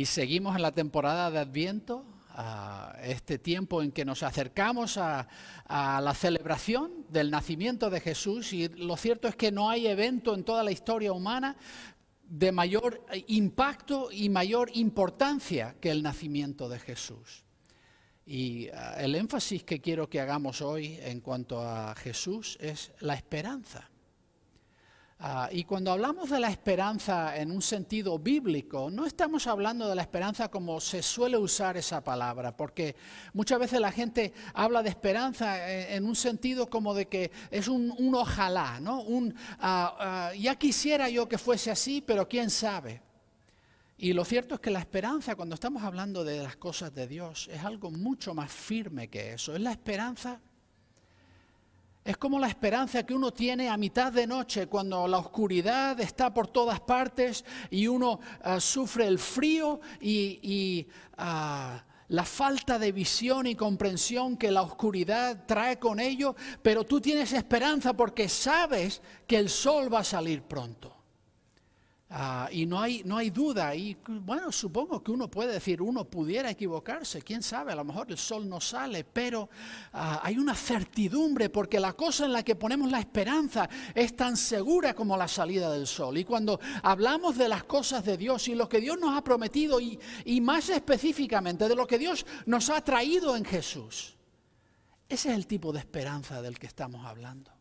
Y seguimos en la temporada de Adviento, a este tiempo en que nos acercamos a, la celebración del nacimiento de Jesús. Y lo cierto es que no hay evento en toda la historia humana de mayor impacto y mayor importancia que el nacimiento de Jesús. Y ah, el énfasis que quiero que hagamos hoy en cuanto a Jesús es la esperanza. Ah, y cuando hablamos de la esperanza en un sentido bíblico, no estamos hablando de la esperanza como se suele usar esa palabra, porque muchas veces la gente habla de esperanza eh, en, un sentido como de que es un, ojalá, ¿no? Un, ah, ah, ya quisiera yo que fuese así, pero quién sabe. Y lo cierto es que la esperanza, cuando estamos hablando de las cosas de Dios, es algo mucho más firme que eso. Es la esperanza es como la esperanza que uno tiene a mitad de noche cuando la oscuridad está por todas partes y uno ah, sufre el frío y, ah, la falta de visión y comprensión que la oscuridad trae con ello, pero tú tienes esperanza porque sabes que el sol va a salir pronto. Ah, y no hay, no hay duda, y bueno, supongo que uno puede decir, uno pudiera equivocarse, quién sabe, a lo mejor el sol no sale, pero ah, hay una certidumbre porque la cosa en la que ponemos la esperanza es tan segura como la salida del sol. Y cuando hablamos de las cosas de Dios y lo que Dios nos ha prometido y más específicamente de lo que Dios nos ha traído en Jesús, ese es el tipo de esperanza del que estamos hablando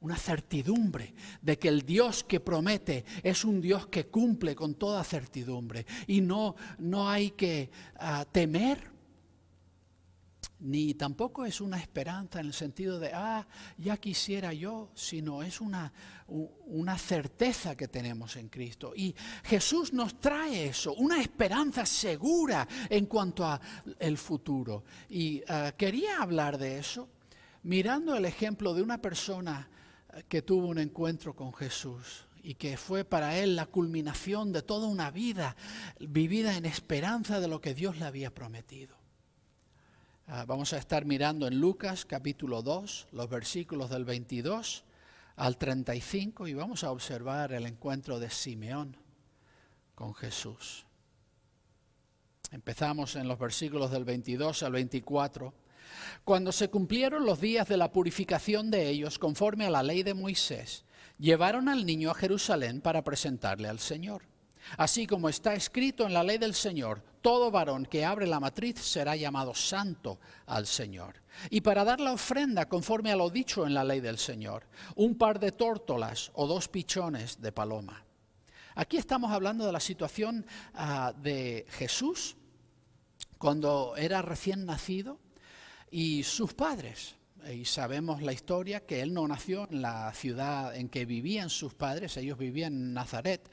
una certidumbre de que el Dios que promete es un Dios que cumple con toda certidumbre y no, no hay que ah, temer. Ni tampoco es una esperanza en el sentido de, ah, ya quisiera yo, sino es una, una certeza que tenemos en Cristo. Y Jesús nos trae eso, una esperanza segura en cuanto al futuro. Y ah, quería hablar de eso mirando el ejemplo de una persona que tuvo un encuentro con Jesús y que fue para él la culminación de toda una vida vivida en esperanza de lo que Dios le había prometido. Ah, vamos a estar mirando en Lucas capítulo 2, los versículos del 22 al 35 y vamos a observar el encuentro de Simeón con Jesús. Empezamos en los versículos del 22 al 24 cuando se cumplieron los días de la purificación de ellos conforme a la ley de Moisés, llevaron al niño a Jerusalén para presentarle al Señor. Así como está escrito en la ley del Señor, todo varón que abre la matriz será llamado santo al Señor. Y para dar la ofrenda conforme a lo dicho en la ley del Señor, un par de tórtolas o dos pichones de paloma. Aquí estamos hablando de la situación ah, de Jesús cuando era recién nacido y sus padres. Y sabemos la historia que él no nació en la ciudad en que vivían sus padres, ellos vivían en Nazaret,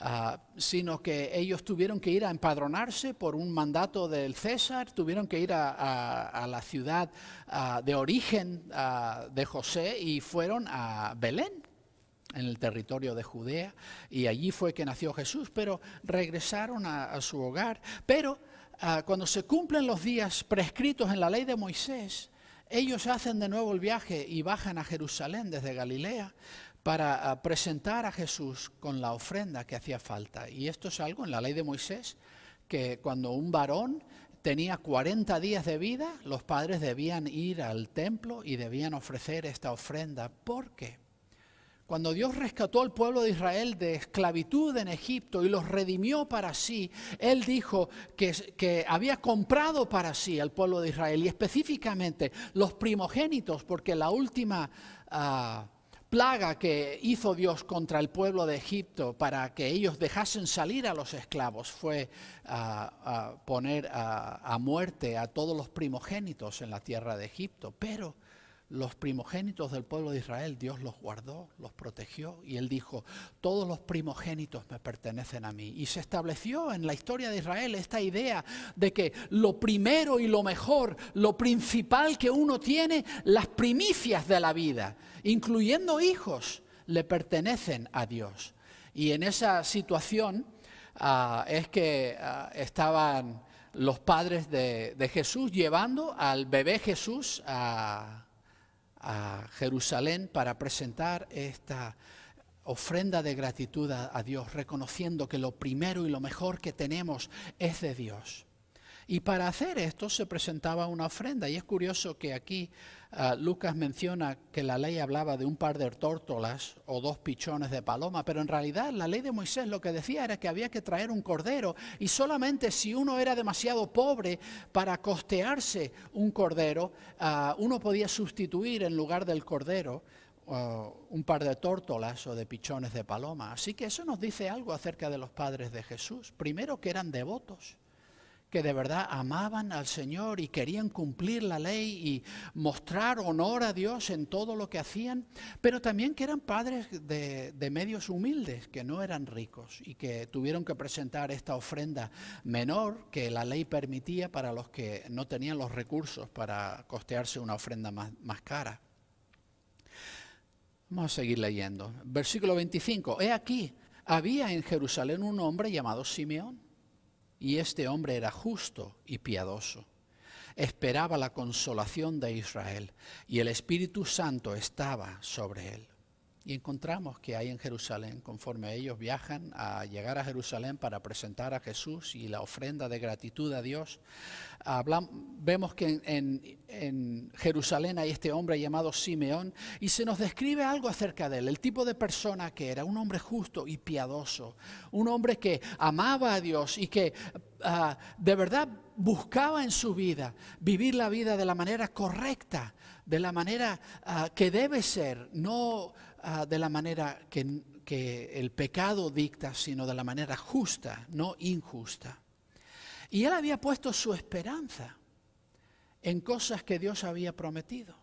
ah, sino que ellos tuvieron que ir a empadronarse por un mandato del César, tuvieron que ir a, la ciudad ah, de origen ah, de José y fueron a Belén, en el territorio de Judea, y allí fue que nació Jesús, pero regresaron a, a su hogar. Pero Ah, cuando se cumplen los días prescritos en la ley de Moisés, ellos hacen de nuevo el viaje y bajan a Jerusalén desde Galilea para ah, presentar a Jesús con la ofrenda que hacía falta. Y esto es algo en la ley de Moisés, que cuando un varón tenía 40 días de vida, los padres debían ir al templo y debían ofrecer esta ofrenda. ¿Por qué? Cuando Dios rescató al pueblo de Israel de esclavitud en Egipto y los redimió para sí, Él dijo que, había comprado para sí al pueblo de Israel y específicamente los primogénitos, porque la última ah, plaga que hizo Dios contra el pueblo de Egipto para que ellos dejasen salir a los esclavos fue ah, ah, poner a muerte a todos los primogénitos en la tierra de Egipto. Pero los primogénitos del pueblo de Israel, Dios los guardó, los protegió y él dijo, todos los primogénitos me pertenecen a mí. Y se estableció en la historia de Israel esta idea de que lo primero y lo mejor, lo principal que uno tiene, las primicias de la vida, incluyendo hijos, le pertenecen a Dios. Y en esa situación ah, es que ah, estaban los padres de, Jesús llevando al bebé Jesús a a Jerusalén para presentar esta ofrenda de gratitud a, Dios, reconociendo que lo primero y lo mejor que tenemos es de Dios. Y para hacer esto se presentaba una ofrenda. Y es curioso que aquí Ah, Lucas menciona que la ley hablaba de un par de tórtolas o dos pichones de paloma, pero en realidad la ley de Moisés lo que decía era que había que traer un cordero y solamente si uno era demasiado pobre para costearse un cordero, ah, uno podía sustituir en lugar del cordero ah, un par de tórtolas o de pichones de paloma. Así que eso nos dice algo acerca de los padres de Jesús. Primero que eran devotos que de verdad amaban al Señor y querían cumplir la ley y mostrar honor a Dios en todo lo que hacían, pero también que eran padres de, medios humildes, que no eran ricos y que tuvieron que presentar esta ofrenda menor que la ley permitía para los que no tenían los recursos para costearse una ofrenda más, más cara. Vamos a seguir leyendo. Versículo 25. He aquí, había en Jerusalén un hombre llamado Simeón y este hombre era justo y piadoso. Esperaba la consolación de Israel y el Espíritu Santo estaba sobre él. Y encontramos que hay en Jerusalén, conforme ellos viajan a llegar a Jerusalén para presentar a Jesús y la ofrenda de gratitud a Dios, vemos que en, Jerusalén hay este hombre llamado Simeón y se nos describe algo acerca de él, el tipo de persona que era, un hombre justo y piadoso, un hombre que amaba a Dios y que ah, de verdad buscaba en su vida vivir la vida de la manera correcta, de la manera ah, que debe ser, no Ah, de la manera que el pecado dicta, sino de la manera justa, no injusta. Y él había puesto su esperanza en cosas que Dios había prometido.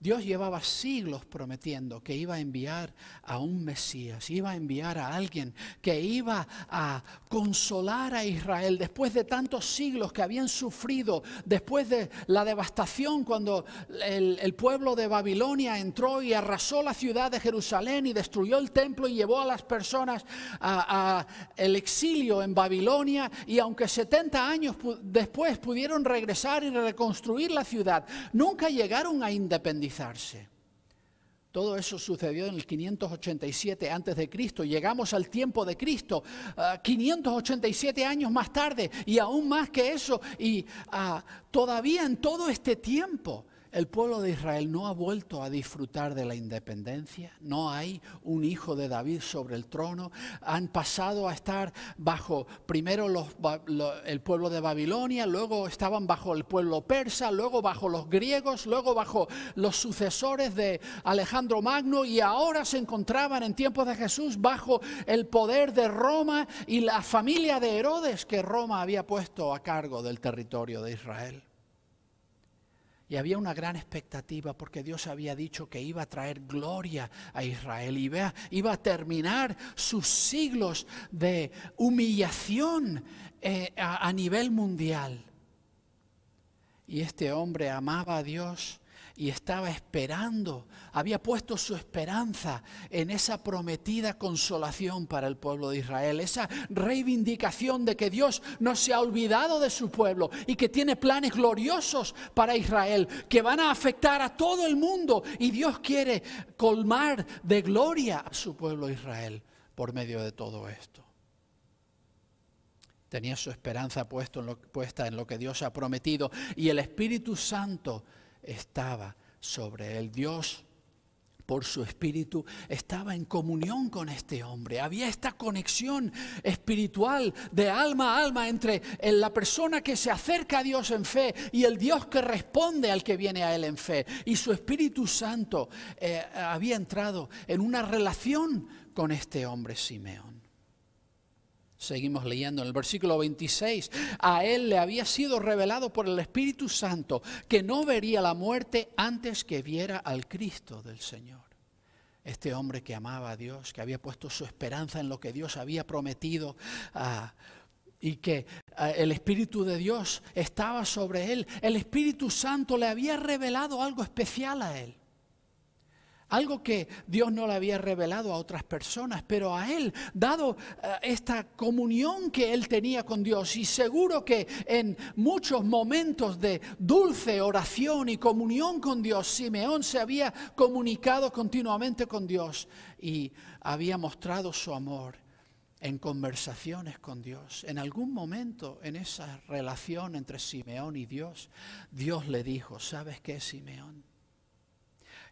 Dios llevaba siglos prometiendo que iba a enviar a un Mesías, iba a enviar a alguien que iba a consolar a Israel después de tantos siglos que habían sufrido, después de la devastación cuando el, pueblo de Babilonia entró y arrasó la ciudad de Jerusalén y destruyó el templo y llevó a las personas al exilio en Babilonia y aunque 70 años después pudieron regresar y reconstruir la ciudad, nunca llegaron a independencia. Todo eso sucedió en el 587 antes de Cristo. Llegamos al tiempo de Cristo, 587 ah, años más tarde y aún más que eso. Y ah, todavía en todo este tiempo el pueblo de Israel no ha vuelto a disfrutar de la independencia, no hay un hijo de David sobre el trono, han pasado a estar bajo primero el pueblo de Babilonia, luego estaban bajo el pueblo persa, luego bajo los griegos, luego bajo los sucesores de Alejandro Magno y ahora se encontraban en tiempos de Jesús bajo el poder de Roma y la familia de Herodes que Roma había puesto a cargo del territorio de Israel. Y había una gran expectativa porque Dios había dicho que iba a traer gloria a Israel y iba a terminar sus siglos de humillación eh, a nivel mundial. Y este hombre amaba a Dios y estaba esperando, había puesto su esperanza en esa prometida consolación para el pueblo de Israel, esa reivindicación de que Dios no se ha olvidado de su pueblo y que tiene planes gloriosos para Israel que van a afectar a todo el mundo y Dios quiere colmar de gloria a su pueblo Israel por medio de todo esto. Tenía su esperanza puesta en lo que Dios ha prometido y el Espíritu Santo estaba sobre él. Dios por su espíritu estaba en comunión con este hombre. Había esta conexión espiritual de alma a alma entre la persona que se acerca a Dios en fe y el Dios que responde al que viene a él en fe. Y su Espíritu Santo eh, había entrado en una relación con este hombre Simeón. Seguimos leyendo en el versículo 26. A él le había sido revelado por el Espíritu Santo que no vería la muerte antes que viera al Cristo del Señor. Este hombre que amaba a Dios, que había puesto su esperanza en lo que Dios había prometido ah, y que ah, el Espíritu de Dios estaba sobre él. El Espíritu Santo le había revelado algo especial a él algo que Dios no le había revelado a otras personas, pero a él, dado eh, esta comunión que él tenía con Dios, y seguro que en muchos momentos de dulce oración y comunión con Dios, Simeón se había comunicado continuamente con Dios y había mostrado su amor en conversaciones con Dios. En algún momento en esa relación entre Simeón y Dios, Dios le dijo, ¿sabes qué, Simeón?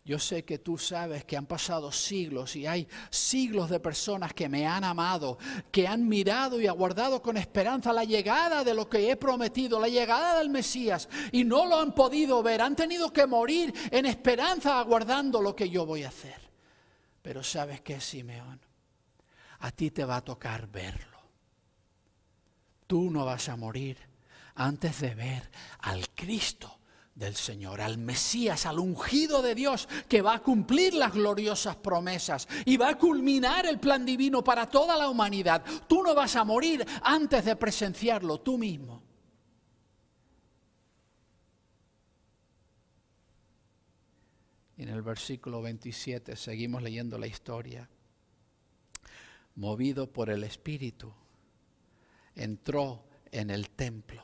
Yo sé que tú sabes que han pasado siglos y hay siglos de personas que me han amado, que han mirado y aguardado con esperanza la llegada de lo que he prometido, la llegada del Mesías, y no lo han podido ver, han tenido que morir en esperanza aguardando lo que yo voy a hacer. Pero sabes que, Simeón, a ti te va a tocar verlo. Tú no vas a morir antes de ver al Cristo del Señor, al Mesías, al ungido de Dios, que va a cumplir las gloriosas promesas y va a culminar el plan divino para toda la humanidad. Tú no vas a morir antes de presenciarlo tú mismo. en el versículo 27 seguimos leyendo la historia. Movido por el Espíritu, entró en el templo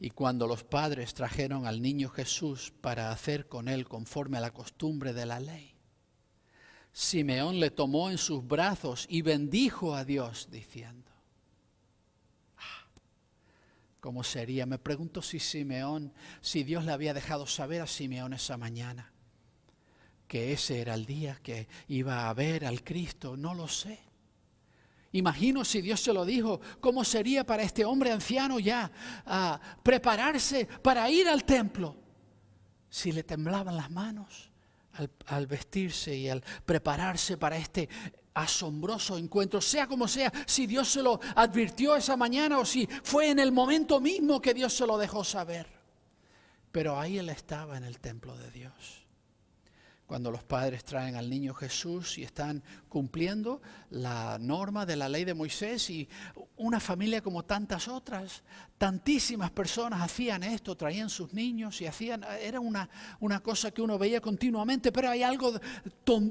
Y cuando los padres trajeron al niño Jesús para hacer con él conforme a la costumbre de la ley, Simeón le tomó en sus brazos y bendijo a Dios diciendo, ah, ¿cómo sería? Me pregunto si Simeón, si Dios le había dejado saber a Simeón esa mañana, que ese era el día que iba a ver al Cristo, no lo sé. Imagino si Dios se lo dijo, cómo sería para este hombre anciano ya prepararse para ir al templo. Si le temblaban las manos al, al vestirse y al prepararse para este asombroso encuentro, sea como sea, si Dios se lo advirtió esa mañana o si fue en el momento mismo que Dios se lo dejó saber. Pero ahí él estaba en el templo de Dios cuando los padres traen al niño Jesús y están cumpliendo la norma de la ley de Moisés y una familia como tantas otras, tantísimas personas hacían esto, traían sus niños y hacían, era una, una cosa que uno veía continuamente, pero hay algo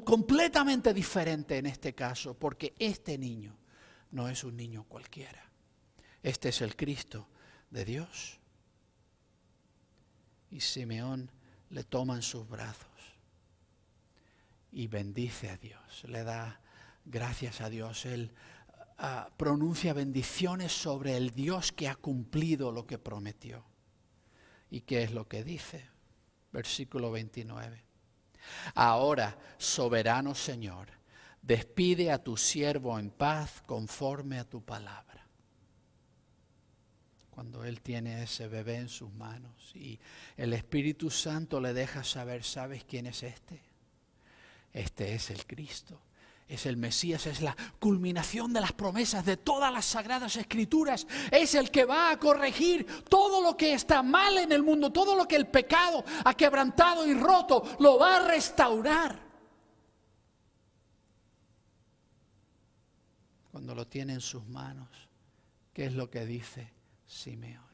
completamente diferente en este caso, porque este niño no es un niño cualquiera, este es el Cristo de Dios. Y Simeón le toma en sus brazos y bendice a Dios, le da gracias a Dios, él ah, pronuncia bendiciones sobre el Dios que ha cumplido lo que prometió. ¿Y qué es lo que dice? Versículo 29. Ahora, soberano Señor, despide a tu siervo en paz conforme a tu palabra. Cuando Él tiene ese bebé en sus manos y el Espíritu Santo le deja saber, ¿sabes quién es este? Este es el Cristo, es el Mesías, es la culminación de las promesas de todas las sagradas escrituras, es el que va a corregir todo lo que está mal en el mundo, todo lo que el pecado ha quebrantado y roto, lo va a restaurar. Cuando lo tiene en sus manos, ¿qué es lo que dice Simeón?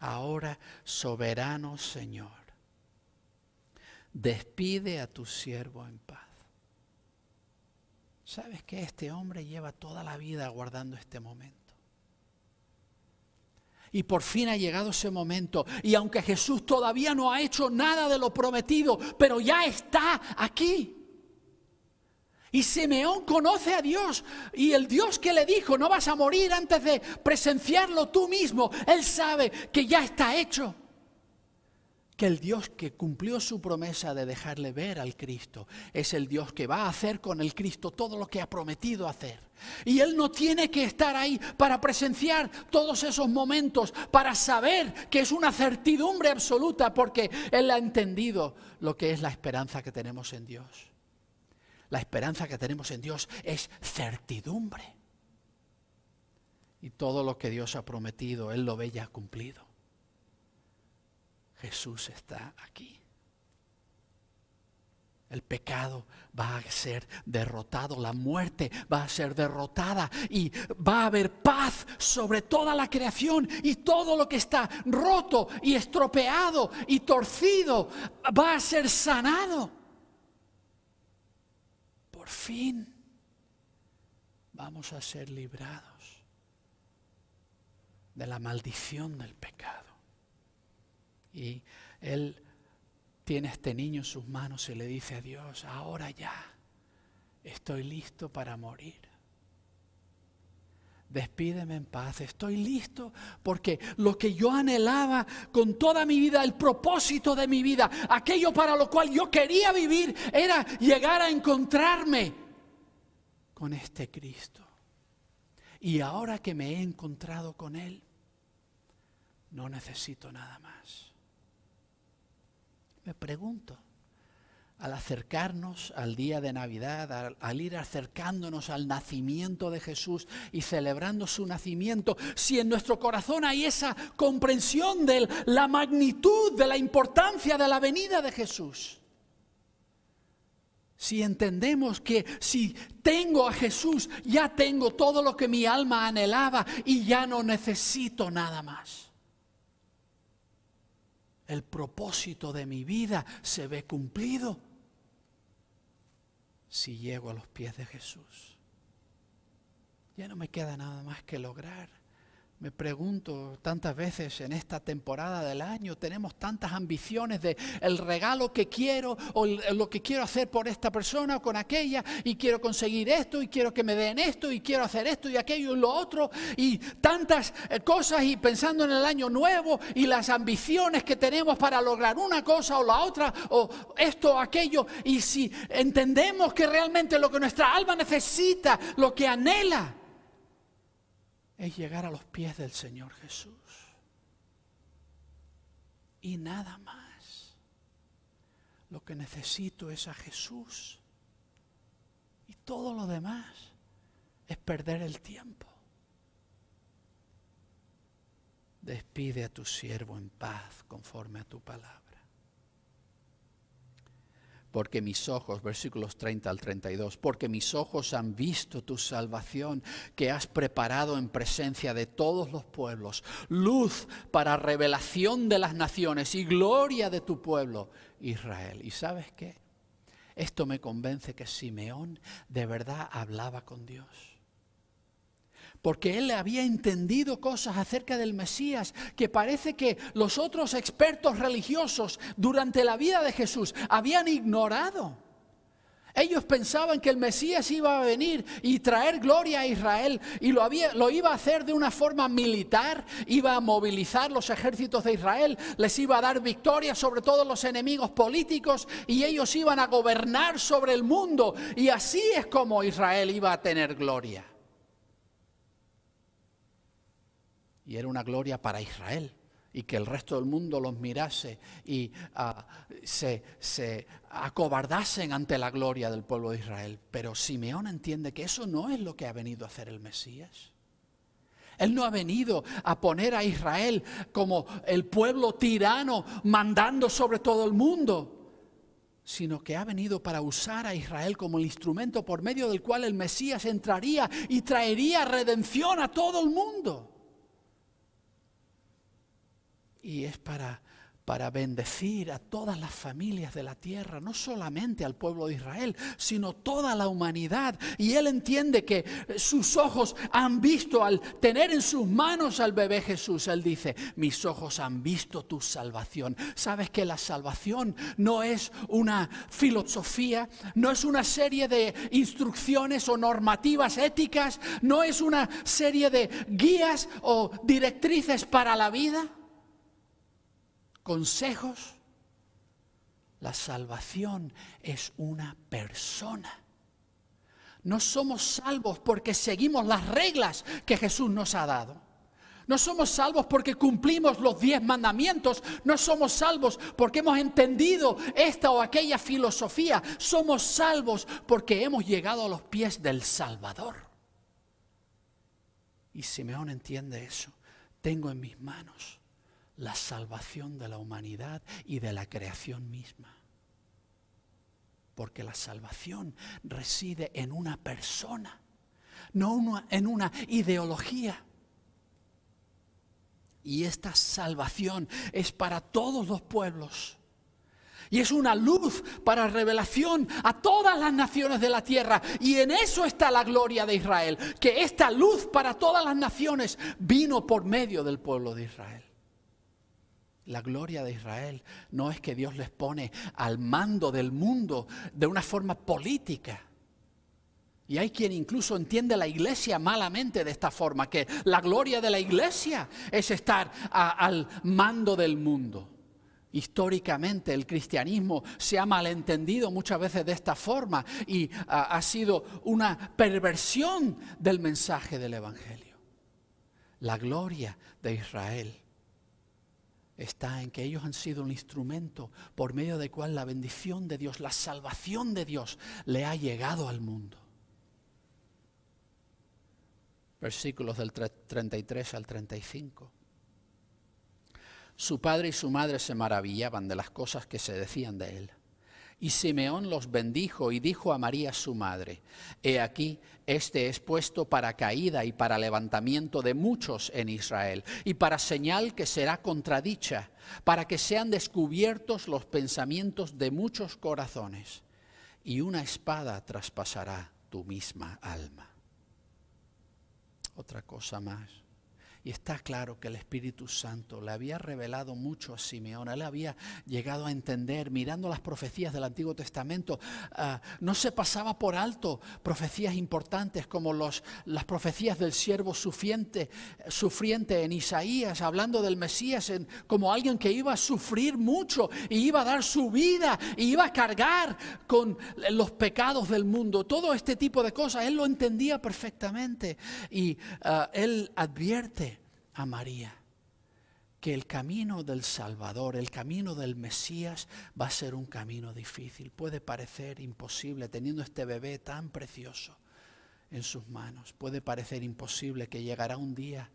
Ahora, soberano Señor despide a tu siervo en paz. ¿Sabes que este hombre lleva toda la vida aguardando este momento? Y por fin ha llegado ese momento. Y aunque Jesús todavía no ha hecho nada de lo prometido, pero ya está aquí. Y Simeón conoce a Dios. Y el Dios que le dijo, no vas a morir antes de presenciarlo tú mismo, él sabe que ya está hecho que el Dios que cumplió su promesa de dejarle ver al Cristo es el Dios que va a hacer con el Cristo todo lo que ha prometido hacer. Y Él no tiene que estar ahí para presenciar todos esos momentos, para saber que es una certidumbre absoluta, porque Él ha entendido lo que es la esperanza que tenemos en Dios. La esperanza que tenemos en Dios es certidumbre. Y todo lo que Dios ha prometido, Él lo ve ya cumplido. Jesús está aquí. El pecado va a ser derrotado, la muerte va a ser derrotada y va a haber paz sobre toda la creación y todo lo que está roto y estropeado y torcido va a ser sanado. Por fin vamos a ser librados de la maldición del pecado. Y él tiene este niño en sus manos y le dice a Dios, ahora ya estoy listo para morir. Despídeme en paz, estoy listo porque lo que yo anhelaba con toda mi vida, el propósito de mi vida, aquello para lo cual yo quería vivir, era llegar a encontrarme con este Cristo. Y ahora que me he encontrado con Él, no necesito nada más. Me pregunto, al acercarnos al día de Navidad, al, ir acercándonos al nacimiento de Jesús y celebrando su nacimiento, si en nuestro corazón hay esa comprensión de la magnitud, de la importancia de la venida de Jesús, si entendemos que si tengo a Jesús, ya tengo todo lo que mi alma anhelaba y ya no necesito nada más el propósito de mi vida se ve cumplido si llego a los pies de Jesús. Ya no me queda nada más que lograr. Me pregunto tantas veces en esta temporada del año, tenemos tantas ambiciones de el regalo que quiero o lo que quiero hacer por esta persona o con aquella y quiero conseguir esto y quiero que me den esto y quiero hacer esto y aquello y lo otro y tantas eh, cosas y pensando en el año nuevo y las ambiciones que tenemos para lograr una cosa o la otra o esto o aquello y si entendemos que realmente lo que nuestra alma necesita, lo que anhela, es llegar a los pies del Señor Jesús. Y nada más. Lo que necesito es a Jesús. Y todo lo demás es perder el tiempo. Despide a tu siervo en paz conforme a tu palabra porque mis ojos, versículos 30 al 32, porque mis ojos han visto tu salvación que has preparado en presencia de todos los pueblos, luz para revelación de las naciones y gloria de tu pueblo, Israel. ¿Y sabes qué? Esto me convence que Simeón de verdad hablaba con Dios porque él había entendido cosas acerca del Mesías que parece que los otros expertos religiosos durante la vida de Jesús habían ignorado. Ellos pensaban que el Mesías iba a venir y traer gloria a Israel y lo, lo iba a hacer de una forma militar, iba a movilizar los ejércitos de Israel, les iba a dar victoria sobre todos los enemigos políticos y ellos iban a gobernar sobre el mundo y así es como Israel iba a tener gloria. y era una gloria para Israel y que el resto del mundo los mirase y ah, se, se, acobardasen ante la gloria del pueblo de Israel. Pero Simeón entiende que eso no es lo que ha venido a hacer el Mesías. Él no ha venido a poner a Israel como el pueblo tirano mandando sobre todo el mundo, sino que ha venido para usar a Israel como el instrumento por medio del cual el Mesías entraría y traería redención a todo el mundo y es para, para bendecir a todas las familias de la tierra, no solamente al pueblo de Israel, sino toda la humanidad. Y él entiende que sus ojos han visto, al tener en sus manos al bebé Jesús, él dice, mis ojos han visto tu salvación. Sabes que la salvación no es una filosofía, no es una serie de instrucciones o normativas éticas, no es una serie de guías o directrices para la vida consejos. La salvación es una persona. No somos salvos porque seguimos las reglas que Jesús nos ha dado. No somos salvos porque cumplimos los diez mandamientos. No somos salvos porque hemos entendido esta o aquella filosofía. Somos salvos porque hemos llegado a los pies del Salvador. Y Simeón entiende eso. Tengo en mis manos la salvación de la humanidad y de la creación misma. Porque la salvación reside en una persona, no en una ideología. Y esta salvación es para todos los pueblos. Y es una luz para revelación a todas las naciones de la tierra. Y en eso está la gloria de Israel, que esta luz para todas las naciones vino por medio del pueblo de Israel. La gloria de Israel no es que Dios les pone al mando del mundo de una forma política. Y hay quien incluso entiende la iglesia malamente de esta forma, que la gloria de la iglesia es estar al mando del mundo. Históricamente el cristianismo se ha malentendido muchas veces de esta forma y ha sido una perversión del mensaje del Evangelio. La gloria de Israel está en que ellos han sido un instrumento por medio del cual la bendición de Dios, la salvación de Dios le ha llegado al mundo. Versículos del 33 al 35. Su padre y su madre se maravillaban de las cosas que se decían de él. Y Simeón los bendijo y dijo a María su madre, He aquí, este es puesto para caída y para levantamiento de muchos en Israel, y para señal que será contradicha, para que sean descubiertos los pensamientos de muchos corazones, y una espada traspasará tu misma alma. Otra cosa más. Y está claro que el Espíritu Santo le había revelado mucho a Simeón. Él había llegado a entender, mirando las profecías del Antiguo Testamento, ah, no se pasaba por alto profecías importantes como los, las profecías del siervo sufriente, sufriente en Isaías, hablando del Mesías como alguien que iba a sufrir mucho y iba a dar su vida y iba a cargar con los pecados del mundo. Todo este tipo de cosas, él lo entendía perfectamente y ah, él advierte a María que el camino del Salvador, el camino del Mesías va a ser un camino difícil. Puede parecer imposible teniendo este bebé tan precioso en sus manos. Puede parecer imposible que llegará un día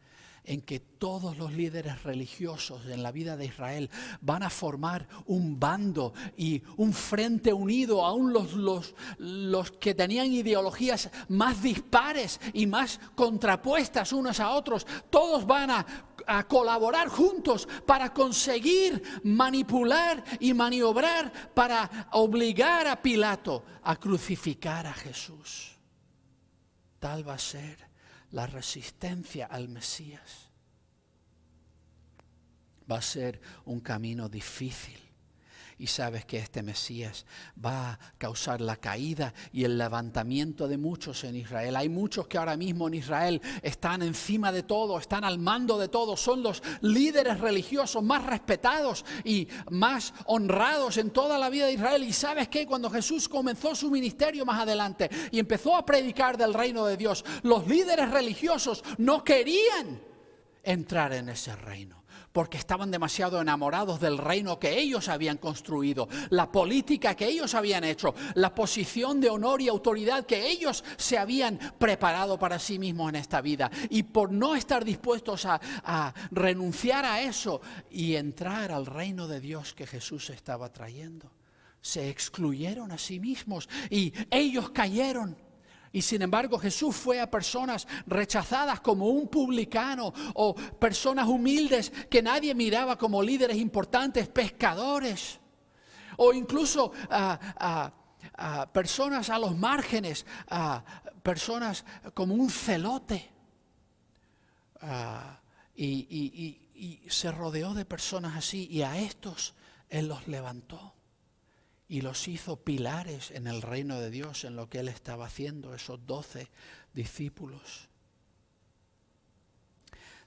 en que todos los líderes religiosos en la vida de Israel van a formar un bando y un frente unido, aún los, los, que tenían ideologías más dispares y más contrapuestas unos a otros, todos van a colaborar juntos para conseguir manipular y maniobrar para obligar a Pilato a crucificar a Jesús. Tal va a ser la resistencia al Mesías. Va a ser un camino difícil y sabes que este Mesías va a causar la caída y el levantamiento de muchos en Israel. Hay muchos que ahora mismo en Israel están encima de todo, están al mando de todo, son los líderes religiosos más respetados y más honrados en toda la vida de Israel. Y sabes que cuando Jesús comenzó su ministerio más adelante y empezó a predicar del reino de Dios, los líderes religiosos no querían entrar en ese reino porque estaban demasiado enamorados del reino que ellos habían construido, la política que ellos habían hecho, la posición de honor y autoridad que ellos se habían preparado para sí mismos en esta vida. Y por no estar dispuestos a, renunciar a eso y entrar al reino de Dios que Jesús estaba trayendo, se excluyeron a sí mismos y ellos cayeron y sin embargo Jesús fue a personas rechazadas como un publicano o personas humildes que nadie miraba como líderes importantes, pescadores o incluso a ah, ah, ah, personas a los márgenes, personas como un celote. y se rodeó de personas así y a estos Él los levantó y los hizo pilares en el reino de Dios, en lo que él estaba haciendo, esos doce discípulos.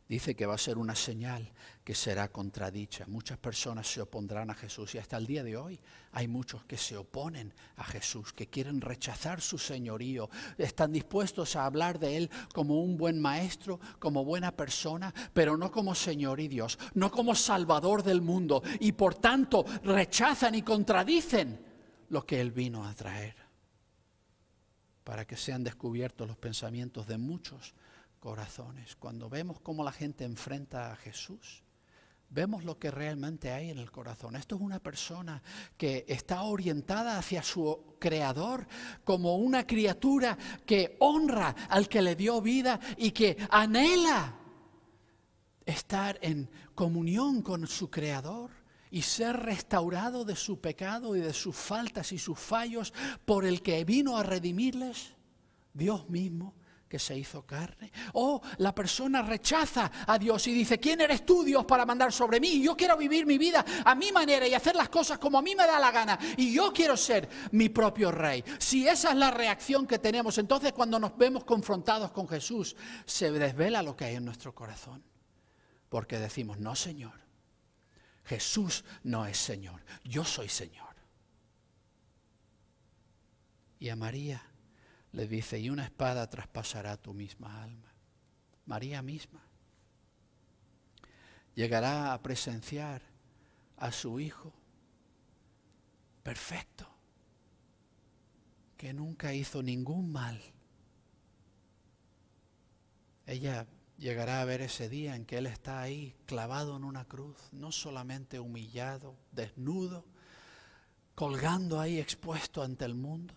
Dice que va a ser una señal que será contradicha. Muchas personas se opondrán a Jesús y hasta el día de hoy hay muchos que se oponen a Jesús, que quieren rechazar su señorío, están dispuestos a hablar de Él como un buen maestro, como buena persona, pero no como Señor y Dios, no como Salvador del mundo y por tanto rechazan y contradicen lo que Él vino a traer, para que sean descubiertos los pensamientos de muchos corazones. Cuando vemos cómo la gente enfrenta a Jesús, vemos lo que realmente hay en el corazón. Esto es una persona que está orientada hacia su creador como una criatura que honra al que le dio vida y que anhela estar en comunión con su creador y ser restaurado de su pecado y de sus faltas y sus fallos por el que vino a redimirles, Dios mismo que se hizo carne. O oh, la persona rechaza a Dios y dice, ¿quién eres tú Dios para mandar sobre mí? Yo quiero vivir mi vida a mi manera y hacer las cosas como a mí me da la gana. Y yo quiero ser mi propio rey. Si esa es la reacción que tenemos, entonces cuando nos vemos confrontados con Jesús, se desvela lo que hay en nuestro corazón. Porque decimos, no Señor, Jesús no es Señor, yo soy Señor. Y a María le dice, y una espada traspasará tu misma alma, María misma. Llegará a presenciar a su Hijo perfecto, que nunca hizo ningún mal. Ella llegará a ver ese día en que Él está ahí clavado en una cruz, no solamente humillado, desnudo, colgando ahí expuesto ante el mundo,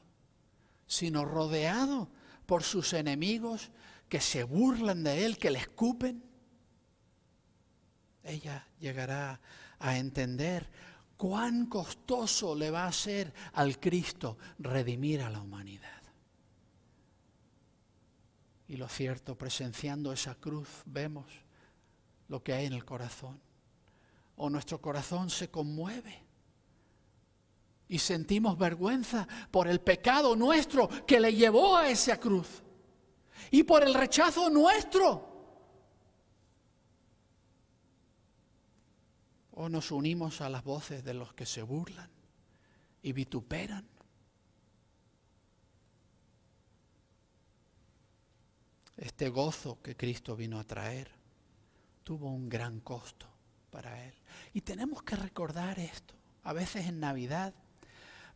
sino rodeado por sus enemigos que se burlan de él, que le escupen. Ella llegará a entender cuán costoso le va a ser al Cristo redimir a la humanidad. Y lo cierto, presenciando esa cruz, vemos lo que hay en el corazón. O nuestro corazón se conmueve y sentimos vergüenza por el pecado nuestro que le llevó a esa cruz. Y por el rechazo nuestro. O oh, nos unimos a las voces de los que se burlan y vituperan. Este gozo que Cristo vino a traer tuvo un gran costo para Él. Y tenemos que recordar esto. A veces en Navidad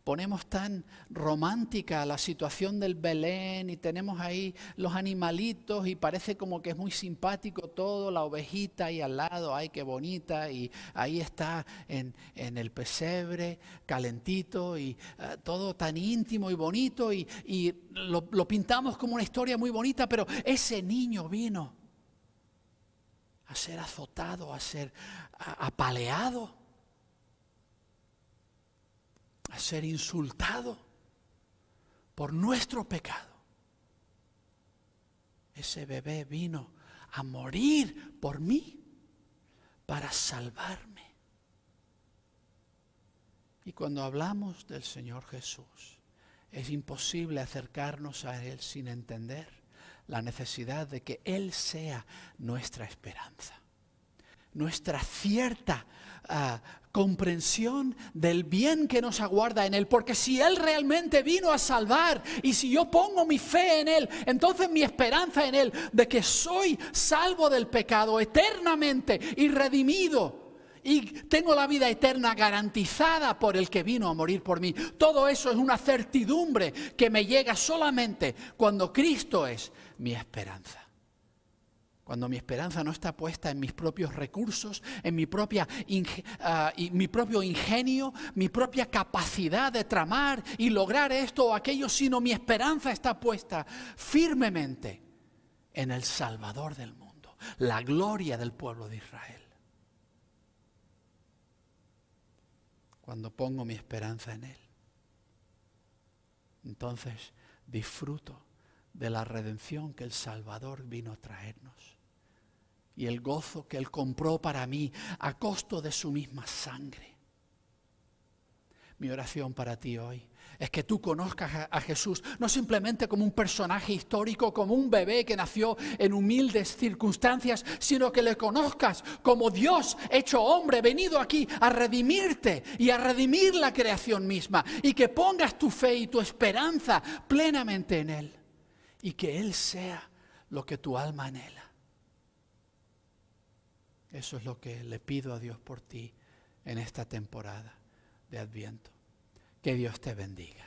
ponemos tan romántica la situación del Belén y tenemos ahí los animalitos y parece como que es muy simpático todo, la ovejita ahí al lado, ay, qué bonita, y ahí está en, el pesebre, calentito y ah, todo tan íntimo y bonito y, lo pintamos como una historia muy bonita, pero ese niño vino a ser azotado, a ser apaleado ser insultado por nuestro pecado. Ese bebé vino a morir por mí para salvarme. Y cuando hablamos del Señor Jesús, es imposible acercarnos a Él sin entender la necesidad de que Él sea nuestra esperanza, nuestra cierta ah, comprensión del bien que nos aguarda en Él. Porque si Él realmente vino a salvar y si yo pongo mi fe en Él, entonces mi esperanza en Él de que soy salvo del pecado eternamente y redimido y tengo la vida eterna garantizada por el que vino a morir por mí. Todo eso es una certidumbre que me llega solamente cuando Cristo es mi esperanza. Cuando mi esperanza no está puesta en mis propios recursos, en ah, mi, propio ingenio, mi propia capacidad de tramar y lograr esto o aquello, sino mi esperanza está puesta firmemente en el Salvador del mundo, la gloria del pueblo de Israel. Cuando pongo mi esperanza en Él, entonces disfruto de la redención que el Salvador vino a traernos y el gozo que Él compró para mí a costo de su misma sangre. Mi oración para ti hoy es que tú conozcas a Jesús, no simplemente como un personaje histórico, como un bebé que nació en humildes circunstancias, sino que le conozcas como Dios hecho hombre, venido aquí a redimirte y a redimir la creación misma, y que pongas tu fe y tu esperanza plenamente en Él, y que Él sea lo que tu alma anhela. Eso es lo que le pido a Dios por ti en esta temporada de Adviento. Que Dios te bendiga.